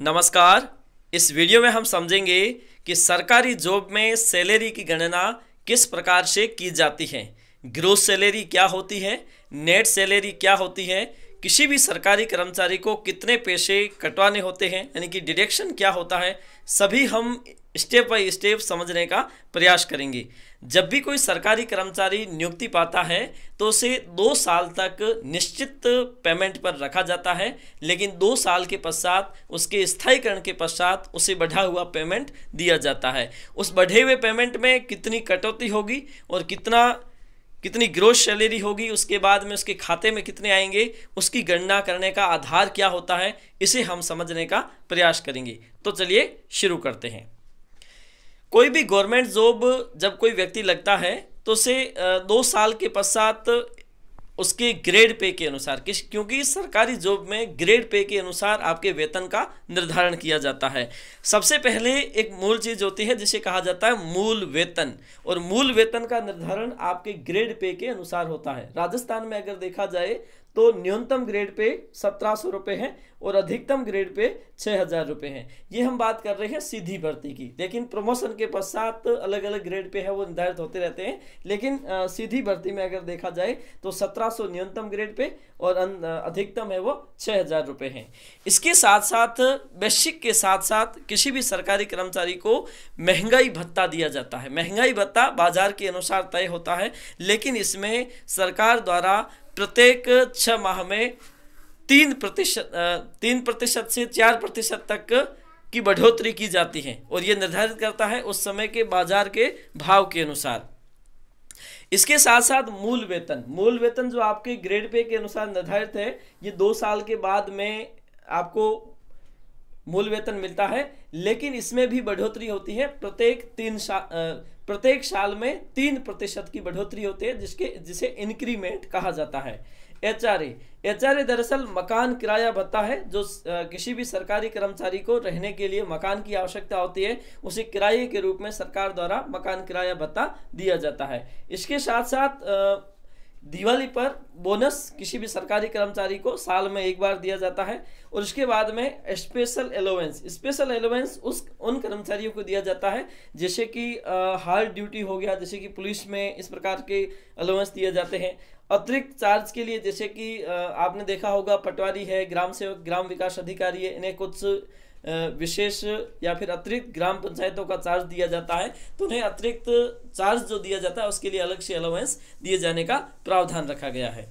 नमस्कार इस वीडियो में हम समझेंगे कि सरकारी जॉब में सैलरी की गणना किस प्रकार से की जाती है ग्रोथ सैलरी क्या होती है नेट सैलरी क्या होती है किसी भी सरकारी कर्मचारी को कितने पैसे कटवाने होते हैं यानी कि डिडक्शन क्या होता है सभी हम स्टेप बाई स्टेप समझने का प्रयास करेंगे जब भी कोई सरकारी कर्मचारी नियुक्ति पाता है तो उसे दो साल तक निश्चित पेमेंट पर रखा जाता है लेकिन दो साल के पश्चात उसके स्थायीकरण के पश्चात उसे बढ़ा हुआ पेमेंट दिया जाता है उस बढ़े हुए पेमेंट में कितनी कटौती होगी और कितना कितनी ग्रोथ सैलरी होगी उसके बाद में उसके खाते में कितने आएंगे उसकी गणना करने का आधार क्या होता है इसे हम समझने का प्रयास करेंगे तो चलिए शुरू करते हैं कोई भी गवर्नमेंट जॉब जब कोई व्यक्ति लगता है तो उसे दो साल के पश्चात उसके ग्रेड पे के अनुसार किस क्योंकि सरकारी जॉब में ग्रेड पे के अनुसार आपके वेतन का निर्धारण किया जाता है सबसे पहले एक मूल चीज़ होती है जिसे कहा जाता है मूल वेतन और मूल वेतन का निर्धारण आपके ग्रेड पे के अनुसार होता है राजस्थान में अगर देखा जाए तो न्यूनतम ग्रेड पे सत्रह सौ रुपये हैं और अधिकतम ग्रेड पे छः हज़ार रुपये हैं ये हम बात कर रहे हैं सीधी भर्ती की लेकिन प्रमोशन के पश्चात अलग अलग ग्रेड पे है वो निर्धारित होते रहते हैं लेकिन आ, सीधी भर्ती में अगर देखा जाए तो सत्रह सौ न्यूनतम ग्रेड पे और अधिकतम है वो छः हज़ार रुपये हैं इसके साथ साथ वैश्विक के साथ साथ किसी भी सरकारी कर्मचारी को महंगाई भत्ता दिया जाता है महंगाई भत्ता बाजार के अनुसार तय होता है लेकिन इसमें सरकार द्वारा प्रत्येक छह माह में तीन प्रतिशत तीन प्रतिशत से चार प्रतिशत तक की बढ़ोतरी की जाती है और यह निर्धारित करता है उस समय के बाजार के भाव के अनुसार इसके साथ साथ मूल वेतन मूल वेतन जो आपके ग्रेड पे के अनुसार निर्धारित है ये दो साल के बाद में आपको मूल वेतन मिलता है लेकिन इसमें भी बढ़ोतरी होती है प्रत्येक तीन साल प्रत्येक साल में तीन प्रतिशत की बढ़ोतरी होती है जिसके जिसे इंक्रीमेंट कहा जाता है एच आर एच आर दरअसल मकान किराया भत्ता है जो किसी भी सरकारी कर्मचारी को रहने के लिए मकान की आवश्यकता होती है उसे किराए के रूप में सरकार द्वारा मकान किराया भत्ता दिया जाता है इसके साथ साथ दिवाली पर बोनस किसी भी सरकारी कर्मचारी को साल में एक बार दिया जाता है और उसके बाद में स्पेशल एलोवेंस स्पेशल एलोवेंस उस उन कर्मचारियों को दिया जाता है जैसे कि हार्ड ड्यूटी हो गया जैसे कि पुलिस में इस प्रकार के अलोवेंस दिए जाते हैं अतिरिक्त चार्ज के लिए जैसे कि आपने देखा होगा पटवारी है ग्राम सेवक ग्राम विकास अधिकारी है इन्हें कुछ विशेष या फिर अतिरिक्त ग्राम पंचायतों का चार्ज दिया जाता है तो उन्हें अतिरिक्त चार्ज जो दिया जाता है उसके लिए अलग से अलाउंस दिए जाने का प्रावधान रखा गया है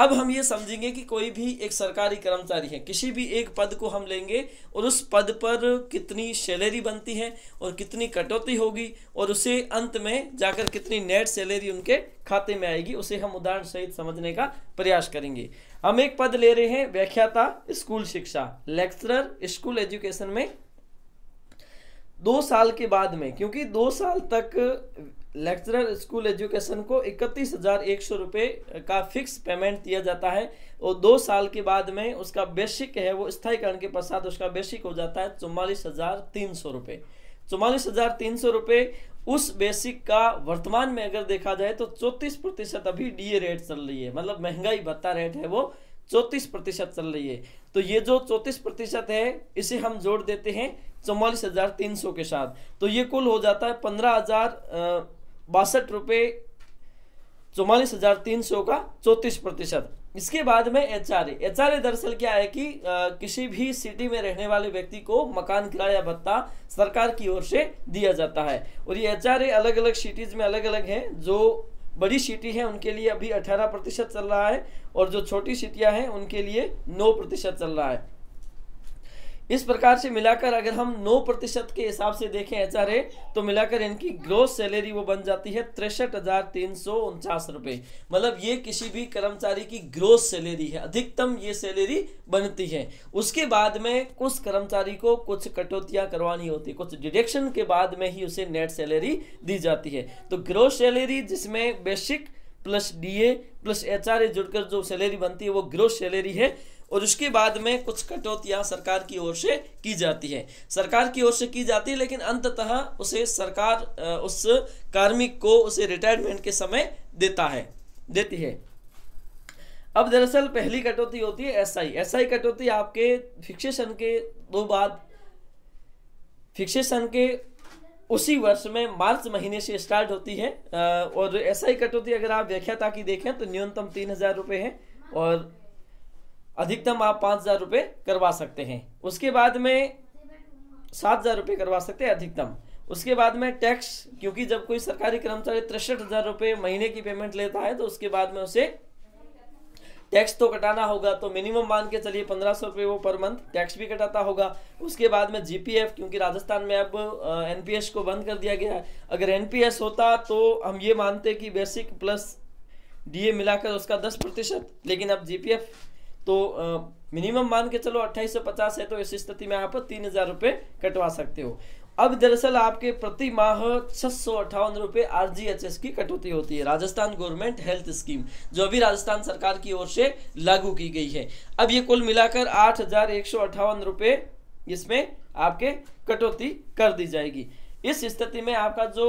अब हम ये समझेंगे कि कोई भी एक सरकारी कर्मचारी है किसी भी एक पद को हम लेंगे और उस पद पर कितनी सैलरी बनती है और कितनी कटौती होगी और उसे अंत में जाकर कितनी नेट सैलरी उनके खाते में आएगी उसे हम उदाहरण सहित समझने का प्रयास करेंगे हम एक पद ले रहे हैं व्याख्याता स्कूल शिक्षा लेक्चरर स्कूल एजुकेशन में दो साल के बाद में क्योंकि दो साल तक लेक्चरर स्कूल एजुकेशन को इकतीस हज़ार एक सौ रुपये का फिक्स पेमेंट दिया जाता है और दो साल के बाद में उसका बेसिक है वो स्थायीकरण के पश्चात उसका बेसिक हो जाता है चौवालीस हज़ार तीन सौ रुपये चौवालीस हज़ार तीन सौ रुपये उस बेसिक का वर्तमान में अगर देखा जाए तो चौंतीस प्रतिशत अभी डी रेट चल रही है मतलब महंगाई भत्ता रेट है वो चौंतीस प्रतिशत चल रही है तो ये जो चौंतीस प्रतिशत है इसे हम जोड़ देते हैं चौवालीस हज़ार तीन सौ के साथ तो ये कुल हो जाता है पंद्रह हज़ार बासठ रुपये चौवालीस हजार तीन सौ का चौंतीस प्रतिशत इसके बाद में H R A H R A दरअसल क्या है कि आ, किसी भी सिटी में रहने वाले व्यक्ति को मकान किराया भत्ता सरकार की ओर से दिया जाता है और ये एच आर ए अलग अलग सिटीज में अलग अलग है जो बड़ी सिटी है उनके लिए अभी अठारह प्रतिशत चल रहा है और जो छोटी सिटियां हैं उनके लिए नौ प्रतिशत चल रहा है इस प्रकार से मिलाकर अगर हम 9 प्रतिशत के हिसाब से देखें एच तो मिलाकर इनकी ग्रोथ सैलरी वो बन जाती है तिरसठ हजार तीन सौ उनचास रुपये मतलब ये किसी भी कर्मचारी की ग्रोथ सैलरी है अधिकतम ये सैलरी बनती है उसके बाद में कुछ कर्मचारी को कुछ कटौतियाँ करवानी होती है कुछ डिडक्शन के बाद में ही उसे नेट सैलरी दी जाती है तो ग्रोथ सैलरी जिसमें basic plus DA plus HRA जुड़कर जो सैलरी बनती है वो ग्रोथ सैलरी है और उसके बाद में कुछ कटौतियां सरकार की ओर से की जाती है सरकार की ओर से की जाती है लेकिन अंततः उसे सरकार उस कार्मिक को उसे रिटायरमेंट के समय देता है देती है अब दरअसल पहली कटौती होती है एसआई एसआई कटौती आपके फिक्सेशन के दो बाद फिक्सेशन के उसी वर्ष में मार्च महीने से स्टार्ट होती है और ऐसा ही कटौती अगर आप व्याख्याता की देखें तो न्यूनतम तीन हज़ार रुपये है और अधिकतम आप पाँच हज़ार रुपये करवा सकते हैं उसके बाद में सात हज़ार रुपये करवा सकते हैं अधिकतम उसके बाद में टैक्स क्योंकि जब कोई सरकारी कर्मचारी तिरसठ हज़ार रुपये महीने की पेमेंट लेता है तो उसके बाद में उसे टैक्स तो कटाना होगा तो मिनिमम मान के चलिए पंद्रह सौ रुपये वो पर मंथ टैक्स भी कटाता होगा उसके बाद में जीपीएफ क्योंकि राजस्थान में अब एनपीएस को बंद कर दिया गया है अगर एनपीएस होता तो हम ये मानते कि बेसिक प्लस डीए मिलाकर उसका दस प्रतिशत लेकिन अब जीपीएफ तो मिनिमम मान के चलो अट्ठाईस सौ पचास है तो इस स्थिति में आप तीन हज़ार रुपये कटवा सकते हो अब दरअसल आपके प्रति माह छह सौ अट्ठावन रुपये आर की कटौती होती है राजस्थान गवर्नमेंट हेल्थ स्कीम जो अभी राजस्थान सरकार की ओर से लागू की गई है अब ये कुल मिलाकर आठ हजार एक सौ अट्ठावन रुपये इसमें आपके कटौती कर दी जाएगी इस स्थिति में आपका जो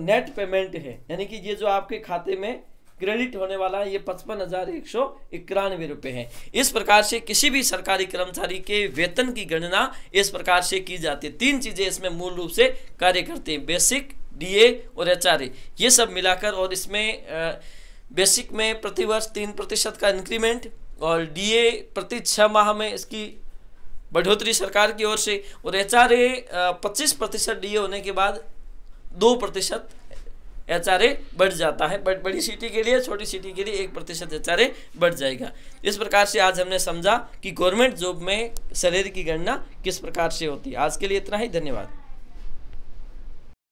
नेट पेमेंट है यानी कि ये जो आपके खाते में क्रेडिट होने वाला है ये पचपन हजार एक सौ इक्यानवे रुपए है इस प्रकार से किसी भी सरकारी कर्मचारी के वेतन की गणना इस प्रकार से की जाती है तीन चीज़ें इसमें मूल रूप से कार्य करते हैं बेसिक डीए और एच ये सब मिलाकर और इसमें बेसिक में प्रतिवर्ष तीन प्रतिशत का इंक्रीमेंट और डीए प्रति छह माह में इसकी बढ़ोतरी सरकार की ओर से और एच आर ए पच्चीस प्रतिशत डी होने के बाद दो प्रतिशत एच बढ़ जाता है बट बड़ी सिटी के लिए छोटी सिटी के लिए एक प्रतिशत एच बढ़ जाएगा इस प्रकार से आज हमने समझा कि गवर्नमेंट जॉब में सैलरी की गणना किस प्रकार से होती है आज के लिए इतना ही धन्यवाद